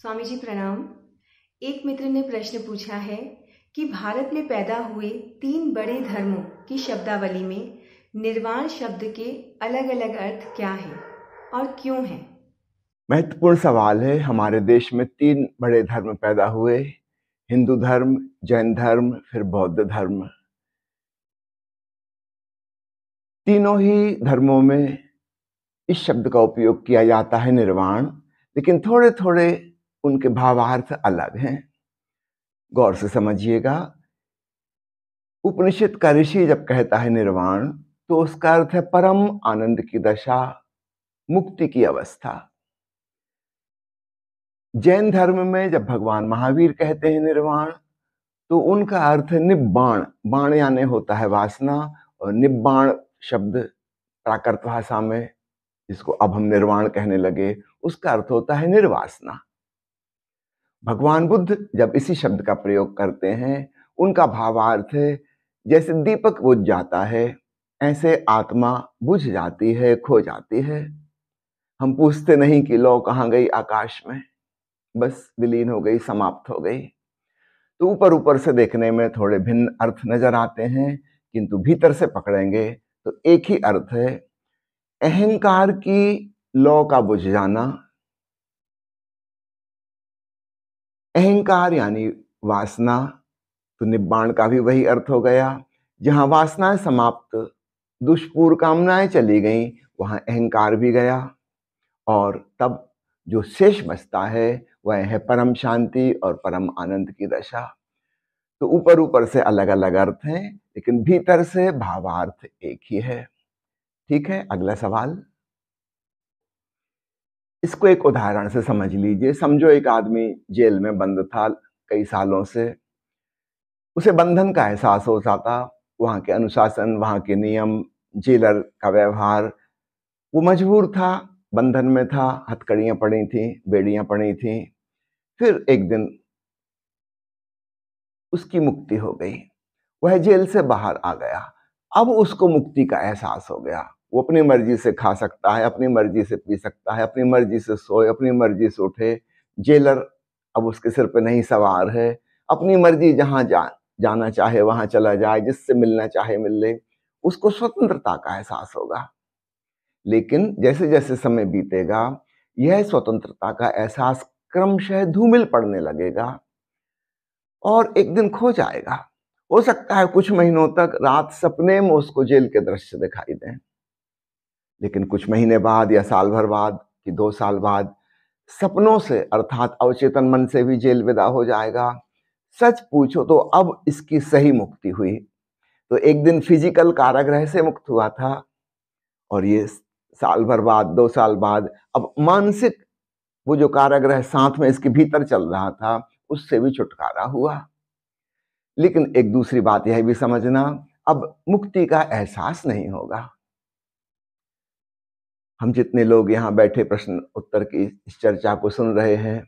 स्वामी जी प्रणाम एक मित्र ने प्रश्न पूछा है कि भारत में पैदा हुए तीन बड़े धर्मों की शब्दावली में निर्वाण शब्द के अलग अलग अर्थ क्या है और क्यों है महत्वपूर्ण सवाल है हमारे देश में तीन बड़े धर्म पैदा हुए हिंदू धर्म जैन धर्म फिर बौद्ध धर्म तीनों ही धर्मों में इस शब्द का उपयोग किया जाता है निर्वाण लेकिन थोड़े थोड़े उनके भावार्थ अलग हैं गौर से समझिएगा उपनिषद का ऋषि जब कहता है निर्वाण तो उसका अर्थ है परम आनंद की दशा मुक्ति की अवस्था जैन धर्म में जब भगवान महावीर कहते हैं निर्वाण तो उनका अर्थ निब्बाण बाण याने होता है वासना और निब्बाण शब्द प्राकृत भाषा में जिसको अब हम निर्वाण कहने लगे उसका अर्थ होता है निर्वासना भगवान बुद्ध जब इसी शब्द का प्रयोग करते हैं उनका भावार्थ है जैसे दीपक बुझ जाता है ऐसे आत्मा बुझ जाती है खो जाती है हम पूछते नहीं कि लो कहाँ गई आकाश में बस विलीन हो गई समाप्त हो गई तो ऊपर ऊपर से देखने में थोड़े भिन्न अर्थ नजर आते हैं किंतु भीतर से पकड़ेंगे तो एक ही अर्थ है अहंकार की लौ का बुझ जाना अहंकार यानी वासना तो निब्बाण का भी वही अर्थ हो गया जहाँ वासनाएं समाप्त दुष्पूर कामनाएं चली गई वहाँ अहंकार भी गया और तब जो शेष बचता है वह है परम शांति और परम आनंद की दशा तो ऊपर ऊपर से अलग अलग अर्थ हैं लेकिन भीतर से भावार्थ एक ही है ठीक है अगला सवाल इसको एक उदाहरण से समझ लीजिए समझो एक आदमी जेल में बंद था कई सालों से उसे बंधन का एहसास हो जाता वहाँ के अनुशासन वहाँ के नियम जेलर का व्यवहार वो मजबूर था बंधन में था हथकड़ियाँ पड़ी थी बेड़ियाँ पड़ी थी फिर एक दिन उसकी मुक्ति हो गई वह जेल से बाहर आ गया अब उसको मुक्ति का एहसास हो गया वो अपनी मर्जी से खा सकता है अपनी मर्जी से पी सकता है अपनी मर्जी से सोए अपनी मर्जी से उठे जेलर अब उसके सिर पे नहीं सवार है अपनी मर्जी जहाँ जा जाना चाहे वहाँ चला जाए जिससे मिलना चाहे मिल ले उसको स्वतंत्रता का एहसास होगा लेकिन जैसे जैसे समय बीतेगा यह स्वतंत्रता का एहसास क्रमशः धूमिल पड़ने लगेगा और एक दिन खो जाएगा हो सकता है कुछ महीनों तक रात सपने में उसको जेल के दृश्य दिखाई दें लेकिन कुछ महीने बाद या साल भर बाद कि दो साल बाद सपनों से अर्थात अवचेतन मन से भी जेल विदा हो जाएगा सच पूछो तो अब इसकी सही मुक्ति हुई तो एक दिन फिजिकल कारागृह से मुक्त हुआ था और ये साल भर बाद दो साल बाद अब मानसिक वो जो कारागृह साथ में इसके भीतर चल रहा था उससे भी छुटकारा हुआ लेकिन एक दूसरी बात यह भी समझना अब मुक्ति का एहसास नहीं होगा हम जितने लोग यहाँ बैठे प्रश्न उत्तर की इस चर्चा को सुन रहे हैं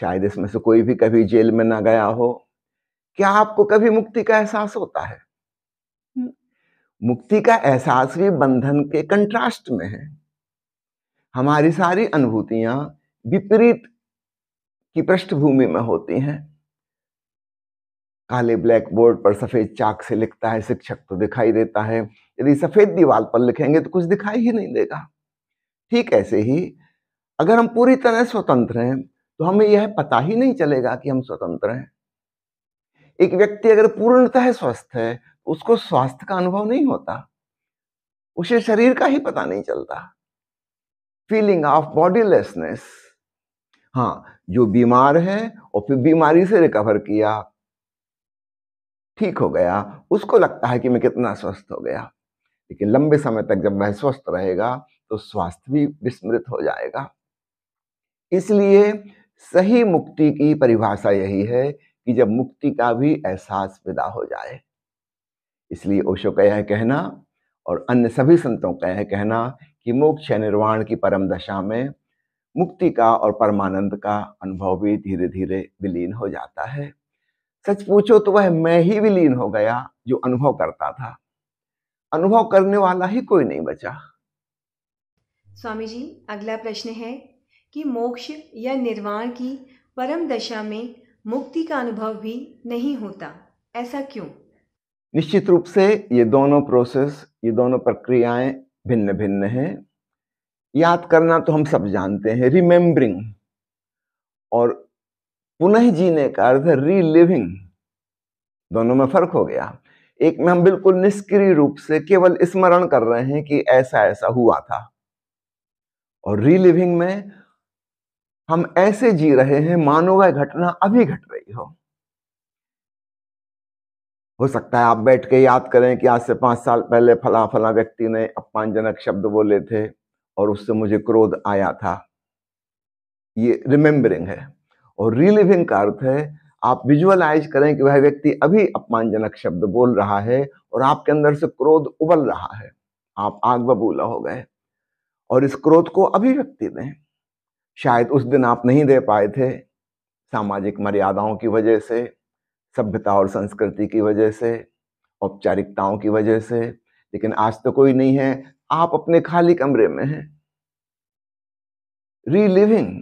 शायद इसमें से कोई भी कभी जेल में ना गया हो क्या आपको कभी मुक्ति का एहसास होता है हम्म। मुक्ति का एहसास भी बंधन के कंट्रास्ट में है हमारी सारी अनुभूतियां विपरीत की पृष्ठभूमि में होती हैं काले ब्लैक बोर्ड पर सफेद चाक से लिखता है शिक्षक तो दिखाई देता है यदि सफेद दीवार पर लिखेंगे तो कुछ दिखाई ही नहीं देगा ठीक ऐसे ही अगर हम पूरी तरह स्वतंत्र हैं तो हमें यह पता ही नहीं चलेगा कि हम स्वतंत्र हैं एक व्यक्ति अगर पूर्णतः स्वस्थ है तो उसको स्वास्थ्य का अनुभव नहीं होता उसे शरीर का ही पता नहीं चलता फीलिंग ऑफ बॉडीलेसनेस हाँ जो बीमार है और फिर बीमारी से रिकवर किया ठीक हो गया उसको लगता है कि मैं कितना स्वस्थ हो गया लेकिन लंबे समय तक जब वह स्वस्थ रहेगा तो स्वास्थ्य भी विस्मृत हो जाएगा इसलिए सही मुक्ति की परिभाषा यही है कि जब मुक्ति का भी एहसास विदा हो जाए इसलिए ओशो का यह कहना और अन्य सभी संतों का यह कहना कि मोक्ष निर्वाण की परम दशा में मुक्ति का और परमानंद का अनुभव भी धीरे धीरे विलीन हो जाता है सच पूछो तो वह मैं ही विलीन हो गया जो अनुभव करता था अनुभव करने वाला ही कोई नहीं बचा स्वामी जी अगला प्रश्न है कि मोक्ष या निर्वाण की परम दशा में मुक्ति का अनुभव भी नहीं होता ऐसा क्यों निश्चित रूप से ये दोनों प्रोसेस ये दोनों प्रक्रियाएं भिन्न भिन्न हैं याद करना तो हम सब जानते हैं रिमेम्बरिंग और पुनः जीने का अर्थ रीलिविंग दोनों में फर्क हो गया एक में हम बिल्कुल निष्क्रिय रूप से केवल स्मरण कर रहे हैं कि ऐसा ऐसा हुआ था और रीलिविंग में हम ऐसे जी रहे हैं मानो वह घटना अभी घट रही हो हो सकता है आप बैठ के याद करें कि आज से पांच साल पहले फला फला व्यक्ति ने अपमानजनक शब्द बोले थे और उससे मुझे क्रोध आया था ये रिमेम्बरिंग है और रीलिविंग का अर्थ है आप विजुअलाइज करें कि वह व्यक्ति अभी अपमानजनक शब्द बोल रहा है और आपके अंदर से क्रोध उबल रहा है आप आग बबूला हो गए और इस क्रोध को अभिव्यक्ति दें शायद उस दिन आप नहीं दे पाए थे सामाजिक मर्यादाओं की वजह से सभ्यता और संस्कृति की वजह से औपचारिकताओं की वजह से लेकिन आज तो कोई नहीं है आप अपने खाली कमरे में हैं रीलिविंग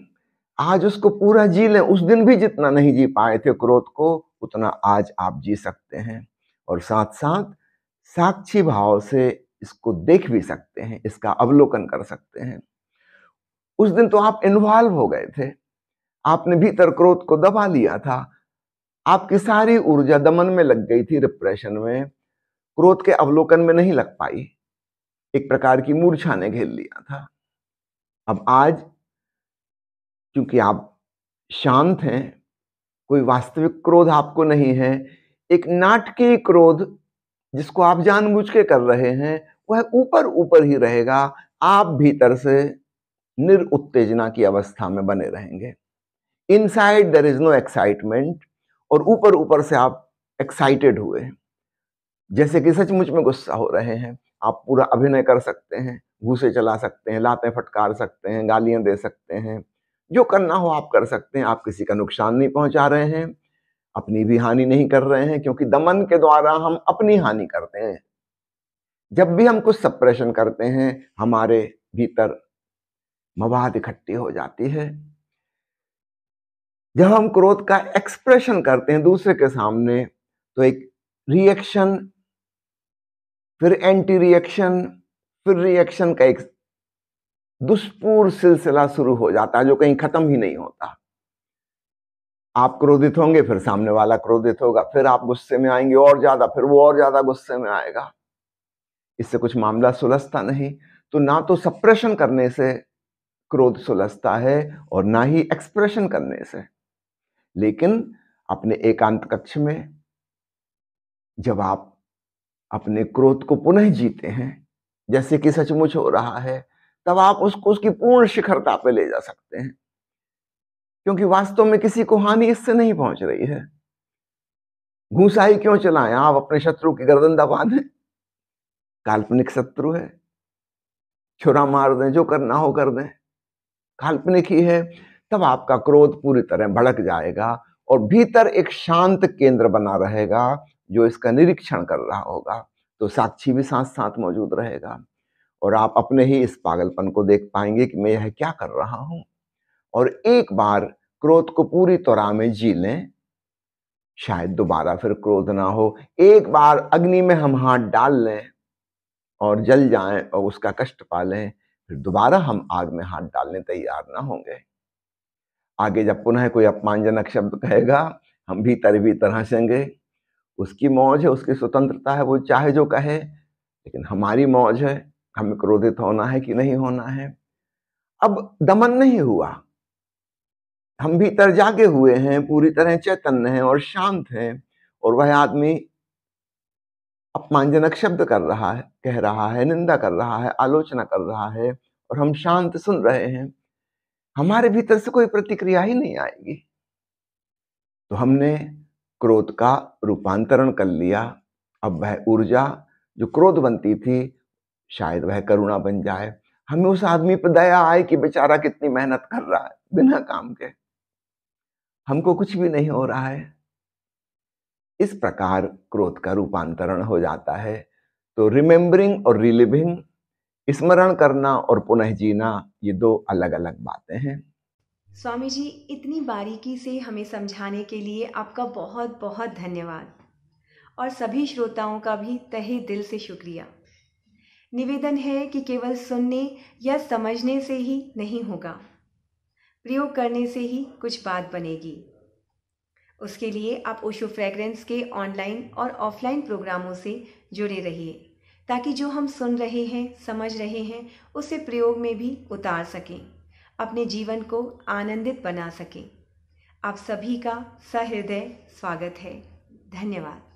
आज उसको पूरा जी लें उस दिन भी जितना नहीं जी पाए थे क्रोध को उतना आज आप जी सकते हैं और साथ साथ साक्षी भाव से इसको देख भी सकते हैं इसका अवलोकन कर सकते हैं उस दिन तो आप इन्वॉल्व हो गए थे आपने भीतर क्रोध को दबा लिया था आपकी सारी ऊर्जा दमन में लग गई थी रिप्रेशन में क्रोध के अवलोकन में नहीं लग पाई एक प्रकार की मूर्छा ने घेर लिया था अब आज क्योंकि आप शांत हैं कोई वास्तविक क्रोध आपको नहीं है एक नाटकीय क्रोध जिसको आप जानबूझ के कर रहे हैं वह ऊपर ऊपर ही रहेगा आप भीतर से निरुत्तेजना की अवस्था में बने रहेंगे inside there is no excitement और ऊपर ऊपर से आप एक्साइटेड हुए जैसे कि सचमुच में गुस्सा हो रहे हैं आप पूरा अभिनय कर सकते हैं घूसे चला सकते हैं लातें फटकार सकते हैं गालियां दे सकते हैं जो करना हो आप कर सकते हैं आप किसी का नुकसान नहीं पहुंचा रहे हैं अपनी भी हानि नहीं कर रहे हैं क्योंकि दमन के द्वारा हम अपनी हानि करते हैं जब भी हम कुछ सप्रेशन करते हैं हमारे भीतर मवाद इकट्ठी हो जाती है जब हम क्रोध का एक्सप्रेशन करते हैं दूसरे के सामने तो एक रिएक्शन फिर एंटी रिएक्शन फिर रिएक्शन का एक दुष्पूर सिलसिला शुरू हो जाता है जो कहीं खत्म ही नहीं होता आप क्रोधित होंगे फिर सामने वाला क्रोधित होगा फिर आप गुस्से में आएंगे और ज्यादा फिर वो और ज्यादा गुस्से में आएगा इससे कुछ मामला सुलझता नहीं तो ना तो सप्रेशन करने से क्रोध सुलझता है और ना ही एक्सप्रेशन करने से लेकिन अपने एकांत कक्ष में जब आप अपने क्रोध को पुनः जीते हैं जैसे कि सचमुच हो रहा है तब आप उसको उसकी पूर्ण शिखरता पे ले जा सकते हैं क्योंकि वास्तव में किसी को हानि इससे नहीं पहुंच रही है घूसाई क्यों चलाएं आप अपने शत्रु की गर्दन दबा दें काल्पनिक शत्रु है छुरा मार दें जो करना हो कर दें काल्पनिक ही है तब आपका क्रोध पूरी तरह भड़क जाएगा और भीतर एक शांत केंद्र बना रहेगा जो इसका निरीक्षण कर रहा होगा तो साक्षी भी साथ साथ मौजूद रहेगा और आप अपने ही इस पागलपन को देख पाएंगे कि मैं यह क्या कर रहा हूं और एक बार क्रोध को पूरी तरह में जी लें शायद दोबारा फिर क्रोध ना हो एक बार अग्नि में हम हाथ डाल लें और जल जाएं और उसका कष्ट पा लें फिर दोबारा हम आग में हाथ डालने तैयार ना होंगे आगे जब पुनः कोई अपमानजनक शब्द कहेगा हम भीतर भीतर हंसेंगे उसकी मौज है उसकी स्वतंत्रता है वो चाहे जो कहे लेकिन हमारी मौज है हमें क्रोधित होना है कि नहीं होना है अब दमन नहीं हुआ हम भीतर जागे हुए हैं पूरी तरह चैतन्य हैं और शांत हैं और वह आदमी अपमानजनक शब्द कर रहा है कह रहा है निंदा कर रहा है आलोचना कर रहा है और हम शांत सुन रहे हैं हमारे भीतर से कोई प्रतिक्रिया ही नहीं आएगी तो हमने क्रोध का रूपांतरण कर लिया अब वह ऊर्जा जो क्रोध बनती थी शायद वह करुणा बन जाए हमें उस आदमी पर दया आए कि बेचारा कितनी मेहनत कर रहा है बिना काम के हमको कुछ भी नहीं हो रहा है इस प्रकार क्रोध का रूपांतरण हो जाता है तो रिमेम्बरिंग और रिलिविंग स्मरण करना और पुनः जीना ये दो अलग अलग बातें हैं स्वामी जी इतनी बारीकी से हमें समझाने के लिए आपका बहुत बहुत धन्यवाद और सभी श्रोताओं का भी तहे दिल से शुक्रिया निवेदन है कि केवल सुनने या समझने से ही नहीं होगा प्रयोग करने से ही कुछ बात बनेगी उसके लिए आप ओशो फ्रेग्रेंस के ऑनलाइन और ऑफलाइन प्रोग्रामों से जुड़े रहिए ताकि जो हम सुन रहे हैं समझ रहे हैं उसे प्रयोग में भी उतार सकें अपने जीवन को आनंदित बना सकें आप सभी का सहृदय स्वागत है धन्यवाद